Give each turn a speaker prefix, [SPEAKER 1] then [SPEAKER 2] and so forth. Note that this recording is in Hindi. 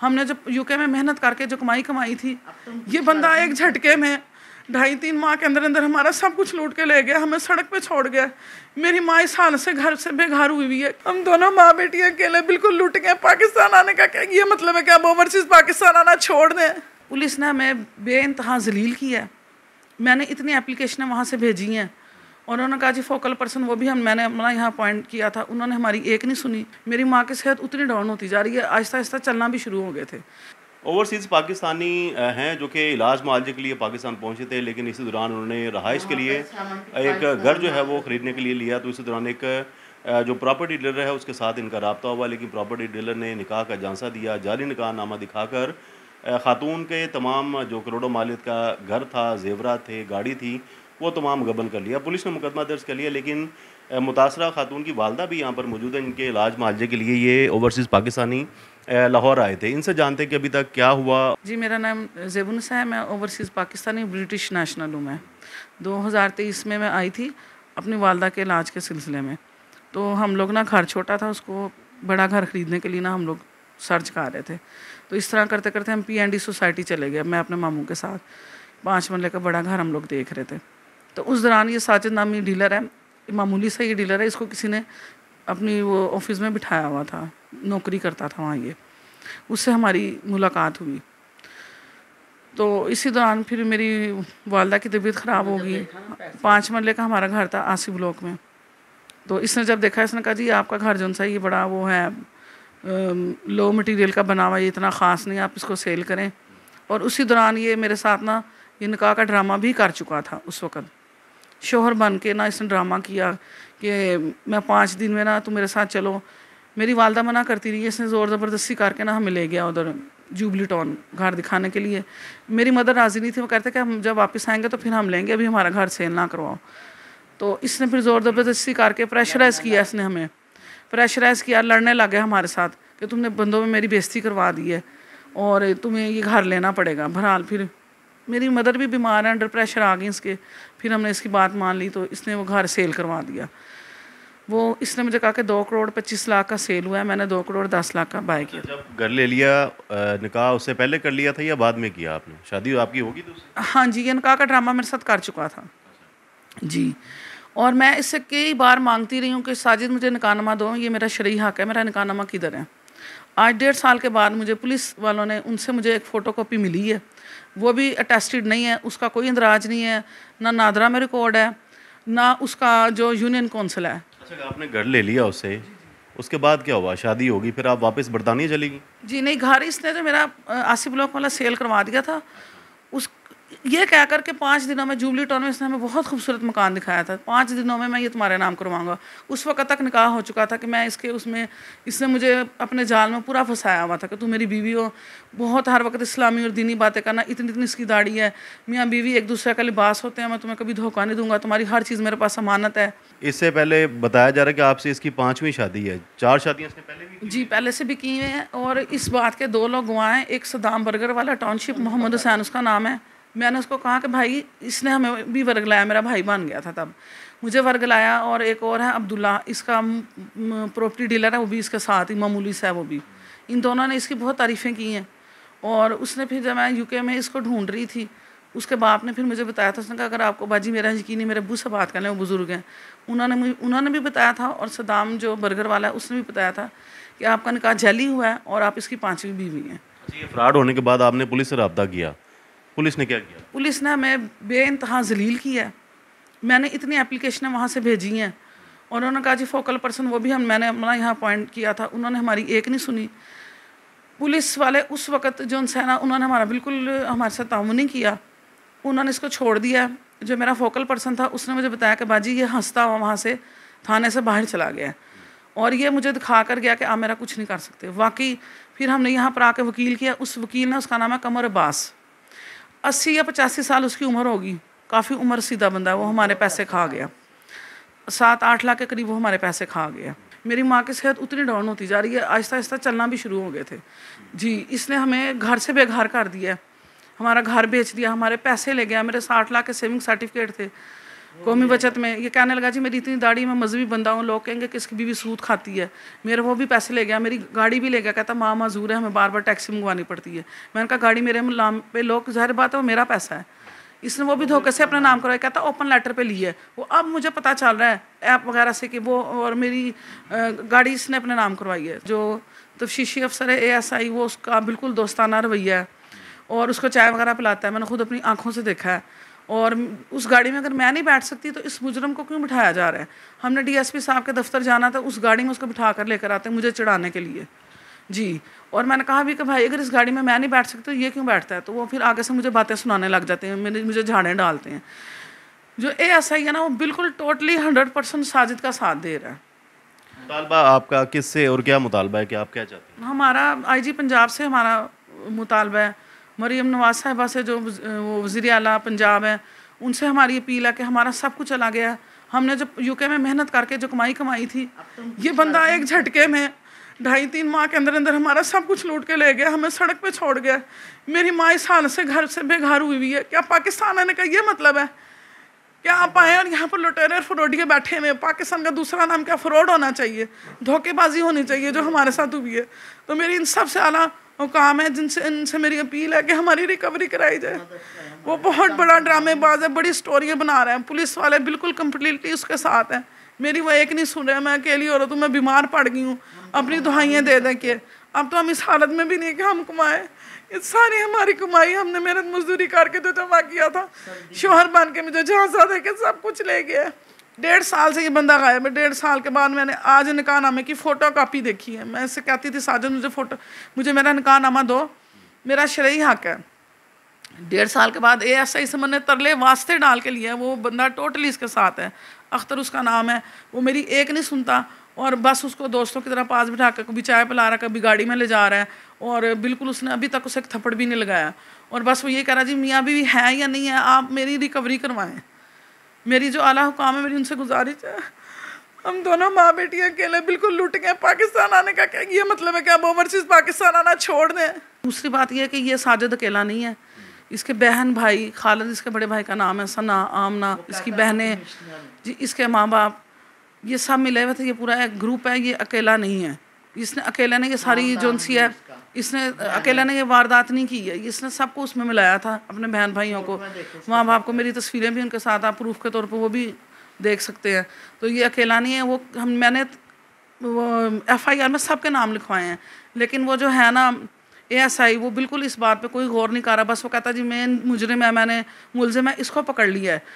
[SPEAKER 1] हमने जब यूके में मेहनत करके जो कमाई कमाई थी ये बंदा एक झटके में ढाई तीन माह के अंदर अंदर हमारा सब कुछ लूट के ले गया हमें सड़क पे छोड़ गया मेरी माँ इस हाल से घर से बेघर हुई हुई है हम दोनों माँ बेटी अकेले बिल्कुल लूट गए पाकिस्तान आने का क्या ये मतलब है कि अब ओवरसीज पाकिस्तान आना छोड़ दें पुलिस ने हमें बे जलील किया मैंने इतनी एप्लीकेशन वहाँ से भेजी हैं उन्होंने कहा जी फोकल पर्सन वो भी हम मैंने अपना मतलब यहाँ अपॉइंट किया था उन्होंने हमारी एक नहीं सुनी मेरी माँ की सेहत उतनी डाउन होती जा रही है आहिस्ता आहिस्ता चलना भी शुरू हो
[SPEAKER 2] गए थे ओवरसीज़ पाकिस्तानी हैं जो कि इलाज मुआवजे के लिए पाकिस्तान पहुंचे थे लेकिन इसी दौरान उन्होंने रहाइश के लिए एक घर जो है वो ख़रीदने के लिए लिया तो इसी दौरान एक जो प्रॉपर्टी डीलर है उसके साथ इनका रबता हुआ लेकिन प्रॉपर्टी डीलर ने निकाह का झांसा दिया जाली निकाह नामा दिखाकर ख़ातून के तमाम जो करोड़ों मालिक का घर था जेवरा थे गाड़ी थी वो तमाम गबन कर लिया पुलिस ने मुकदमा दर्ज कर लिया लेकिन मुतासरा खातून की वालदा भी यहाँ पर मौजूद है इनके इलाज मुआवजे के लिए ये ओवरसीज़ पाकिस्तानी लाहौर आए थे इनसे जानते हैं कि अभी तक क्या हुआ
[SPEAKER 1] जी मेरा नाम जेबुनसा है मैं ओवरसीज़ पाकिस्तानी ब्रिटिश नेशनल हूँ मैं तेईस में मैं आई थी अपनी वालदा के इलाज के सिलसिले में तो हम लोग ना घर छोटा था उसको बड़ा घर ख़रीदने के लिए ना हम लोग सर्च कर रहे थे तो इस तरह करते करते हम पी एंड डी सोसाइटी चले गए मैं अपने मामू के साथ पाँच मरले का बड़ा घर हम लोग देख रहे थे तो उस दौरान ये साजिद नामी डीलर है मामूली सा ये डीलर है इसको किसी ने अपनी वो ऑफिस में बिठाया हुआ था नौकरी करता था वहाँ ये उससे हमारी मुलाकात हुई तो इसी दौरान फिर मेरी वालदा की तबीयत ख़राब हो गई पाँच मरले का हमारा घर था आसी ब्लॉक में तो इसने जब देखा इसने कहा जी आपका घर जो सा ये बड़ा वो है लो मटेरियल का बना हुआ ये इतना ख़ास नहीं आप इसको सेल करें और उसी दौरान ये मेरे साथ ना ये निकाह का ड्रामा भी कर चुका था उस वक़्त शोहर बन के ना इसने ड्रामा किया कि मैं पाँच दिन में ना तुम मेरे साथ चलो मेरी वालदा मना करती रही इसने ज़ोर ज़बरदस्ती करके ना हमें ले गया उधर जूबली टाउन घर दिखाने के लिए मेरी मदर राज़ी नहीं थी वो कहते कि हम जब वापस आएंगे तो फिर हम लेंगे अभी हमारा घर सेल ना करवाओ तो इसने फिर ज़ोर ज़बरदस्ती करके प्रेशराइज़ किया इसने हमें प्रेशराइज़ किया लड़ने लग गया हमारे साथ कि तुमने बंदों में मेरी बेस्ती करवा दी है और तुम्हें ये घर लेना पड़ेगा बहरहाल फिर मेरी मदर भी बीमार है अंडर प्रेशर आ गई इसके फिर हमने इसकी बात मान ली तो इसने वो घर सेल करवा दिया वो इसने मुझे कहा कि दो करोड़ पच्चीस लाख का सेल हुआ है मैंने दो करोड़ दस लाख का बाय किया जब
[SPEAKER 2] घर ले लिया निकाह उससे पहले कर लिया था या बाद में किया आपने शादी आपकी होगी तो
[SPEAKER 1] हाँ जी ये निकाह का ड्रामा मेरे साथ कर चुका था जी और मैं इससे कई बार मांगती रही हूँ कि साजिद मुझे निकाहनामा दो ये मेरा शरी हक है मेरा निकाहनामा किधर है आज डेढ़ साल के बाद मुझे पुलिस वालों ने उनसे मुझे एक फ़ोटो मिली है वो भी अटेस्टेड नहीं है उसका कोई इंदराज नहीं है ना नादरा में रिकॉर्ड है ना उसका जो यूनियन काउंसिल है
[SPEAKER 2] अच्छा आपने घर ले लिया उसे उसके बाद क्या हुआ शादी होगी फिर आप वापस बरतानिया चलेगी
[SPEAKER 1] जी नहीं घर इसने तो मेरा आसिफ ब्लॉक वाला सेल करवा दिया था उस ये कह करके पाँच दिनों में जूबली टाउन में इसने हमें बहुत खूबसूरत मकान दिखाया था पाँच दिनों में मैं ये तुम्हारे नाम करवाऊंगा उस वक्त तक निकाह हो चुका था कि मैं इसके उसमें इसने मुझे अपने जाल में पूरा फंसाया हुआ था कि तू मेरी बीवी हो बहुत हर वक्त इस्लामी और दीनी बातें करना इतनी इतनी इसकी दाढ़ी है मियाँ बीवी एक दूसरे का लिबास होते हैं मैं तुम्हें कभी धोखा नहीं दूंगा तुम्हारी हर चीज़ मेरे पास अमानत है
[SPEAKER 2] इससे पहले बताया जा रहा है कि आपसे इसकी पाँचवीं शादी है चार शादियाँ इसने पहले
[SPEAKER 1] भी जी पहले से भी की हैं और इस बात के दो लोग गुआ हैं एक सदाम बर्गर वाला टाउनशिप मोहम्मद हुसैन उसका नाम है मैंने उसको कहा कि भाई इसने हमें भी वर्ग लाया मेरा भाई बन गया था तब मुझे वर्ग लाया और एक और है अब्दुल्ला इसका प्रॉपर्टी डीलर है वो भी इसके साथ ही मामूलीस है वो भी इन दोनों ने इसकी बहुत तारीफ़ें की हैं और उसने फिर जब मैं यूके में इसको ढूंढ रही थी उसके बाप ने फिर मुझे बताया था उसने कहा अगर आपको बाजी मेरा यकीन है मेरे अबू से बात कर लें वो बुज़ुर्ग हैं उन्होंने उन्होंने भी बताया था और सदाम जो बर्गर वाला है उसने भी बताया था कि आपका निकाह जली हुआ है और आप इसकी पाँचवीं बीवी हैं
[SPEAKER 2] ये फ्रॉड होने के बाद आपने पुलिस से रबता किया पुलिस ने क्या किया
[SPEAKER 1] पुलिस ने हमें बे इंतहा जलील किया मैंने इतनी एप्लीकेशनें वहाँ से भेजी हैं और उन्होंने कहा जी फोकल पर्सन वो भी हम मैंने अपना यहाँ अपॉइंट किया था उन्होंने हमारी एक नहीं सुनी पुलिस वाले उस वक्त जो सैना उन्होंने हमारा बिल्कुल हमारे साथ ताउन नहीं किया उन्होंने इसको छोड़ दिया जो मेरा फोकल पर्सन था उसने मुझे बताया कि बाजी ये हंसता हुआ वहाँ से थाने से बाहर चला गया और ये मुझे दिखा कर गया कि आप मेरा कुछ नहीं कर सकते वाकई फिर हमने यहाँ पर आके वकील किया उस वकील ने उसका नाम है कमर अब्बास अस्सी या पचासी साल उसकी उम्र होगी काफ़ी उम्र सीधा बंदा वो हमारे पैसे खा गया सात आठ लाख के करीब वो हमारे पैसे खा गया मेरी माँ की सेहत उतनी डाउन होती जा रही है आहिस्ता आहिस्ता चलना भी शुरू हो गए थे जी इसने हमें घर से बेघर कर दिया हमारा घर बेच दिया हमारे पैसे ले गया मेरे साठ लाख के सेविंग सर्टिफिकेट थे कौमी बचत में ये कहने लगा जी मेरी इतनी दाढ़ी में मजहबी बंदा हूँ लोग कहेंगे कि इसकी बीवी सूद खाती है मेरे वो भी पैसे ले गया मेरी गाड़ी भी ले गया कहता माँ मजूर है हमें बार बार टैक्सी मंगवानी पड़ती है मैंने कहा गाड़ी मेरे नाम पे लोग जहर बात है वो मेरा पैसा है इसने वो भी धोखे से अपना नाम करवाया कहता ओपन लेटर पे लिया है वो अब मुझे पता चल रहा है ऐप वगैरह से कि वो और मेरी गाड़ी इसने अपने नाम करवाई है जो तफशीशी अफसर है ए वो उसका बिल्कुल दोस्ताना रवैया है और उसको चाय वगैरह पिलाता है मैंने खुद अपनी आंखों से देखा है और उस गाड़ी में अगर मैं नहीं बैठ सकती तो इस मुजरम को क्यों बिठाया जा रहा है हमने डीएसपी साहब के दफ्तर जाना था उस गाड़ी में उसको बिठा कर लेकर आते हैं मुझे चढ़ाने के लिए जी और मैंने कहा भी कि भाई अगर इस गाड़ी में मैं नहीं बैठ सकती तो ये क्यों बैठता है तो वो फिर आगे से मुझे बातें सुनाने लग जाते हैं मेरे मुझे झाड़ें डालते हैं जो ए एस आई है ना वो बिल्कुल टोटली हंड्रेड परसेंट साजिद का साथ दे रहा है मुतालबा
[SPEAKER 2] आपका किससे और क्या मुतालबा है कि आप क्या चाहते
[SPEAKER 1] हैं हमारा आईजी पंजाब से हमारा मुतालबा है मरीम नवाज साहिबा से जो वो वज़ी अला पंजाब है उनसे हमारी अपील है कि हमारा सब कुछ चला गया हमने जब यूके में मेहनत करके जो कमाई कमाई थी ये बंदा एक झटके में ढाई तीन माह के अंदर अंदर हमारा सब कुछ लूट के ले गया हमें सड़क पे छोड़ गया मेरी माँ इस हाल से घर से बेघर हुई हुई है क्या पाकिस्तान आने का ये मतलब है क्या आप आए और यहाँ पर लुटेरे और के बैठे हुए पाकिस्तान का दूसरा नाम क्या फ्रॉड होना चाहिए धोखेबाजी होनी चाहिए जो हमारे साथ हुई है तो मेरी इन सबसे अला वो काम है जिनसे इनसे मेरी अपील है कि हमारी रिकवरी कराई जाए वो बहुत बड़ा ड्रामेबाज है बड़ी स्टोरियाँ बना रहे हैं पुलिस वाले बिल्कुल कम्प्लीटली उसके साथ हैं मेरी वो एक नहीं सुन रहे मैं अकेली औरत हूँ तो मैं बीमार पड़ गई हूँ अपनी दुहाइयाँ दे दें कि अब तो हम इस हालत में भी नहीं कि हम कमाएँ ये सारी हमारी कमाई हमने मेहनत मजदूरी करके तो जमा किया था शोहर बन के मुझे जहाँ दे के सब कुछ ले गया डेढ़ साल से ये बंदा गायब है डेढ़ साल के बाद मैंने आज नामे की फ़ोटो कापी देखी है मैं इससे कहती थी साजन मुझे फ़ोटो मुझे मेरा निकाह नामा दो मेरा शरय हक है डेढ़ साल के बाद ए एस आई से मैंने तरले वास्ते डाल के लिए वो बंदा टोटली इसके साथ है अख्तर उसका नाम है वो मेरी एक नहीं सुनता और बस उसको दोस्तों की तरह पास बिठा कर कभी चाय पिला रहा कभी गाड़ी में ले जा रहा है और बिल्कुल उसने अभी तक उसे एक थप्पड़ भी नहीं लगाया और बस वो ये कह रहा जी मियाँ भी है या नहीं है आप मेरी रिकवरी करवाएं मेरी जो आला हुकाम है मेरी उनसे गुजारिश है हम दोनों माँ बेटी अकेले बिल्कुल लुट गए पाकिस्तान आने का क्या ये मतलब है कि अब ओवरसीज पाकिस्तान आना छोड़ दें दूसरी बात यह है कि ये साजिद अकेला नहीं है इसके बहन भाई खालद इसके बड़े भाई का नाम है सना आमना इसकी बहनें जी इसके माँ बाप ये सब मिले हुए थे ये पूरा एक ग्रुप है ये अकेला नहीं है इसने अकेले ने ये सारी एजेंसी है इसने अकेला ने ये वारदात नहीं की है इसने सबको उसमें मिलाया था अपने बहन भाइयों को वहाँ बाप को मेरी तस्वीरें भी उनके साथ आप प्रूफ के तौर पर वो भी देख सकते हैं तो ये अकेला नहीं है वो हम मैंने वो एफ आई आर में सबके नाम लिखवाए हैं लेकिन वो जो है ना ए एस आई वो बिल्कुल इस बात पे कोई गौर नहीं कर रहा बस वो कहता जी मैं मुजरिम है मैंने मुलजिम है इसको पकड़ लिया है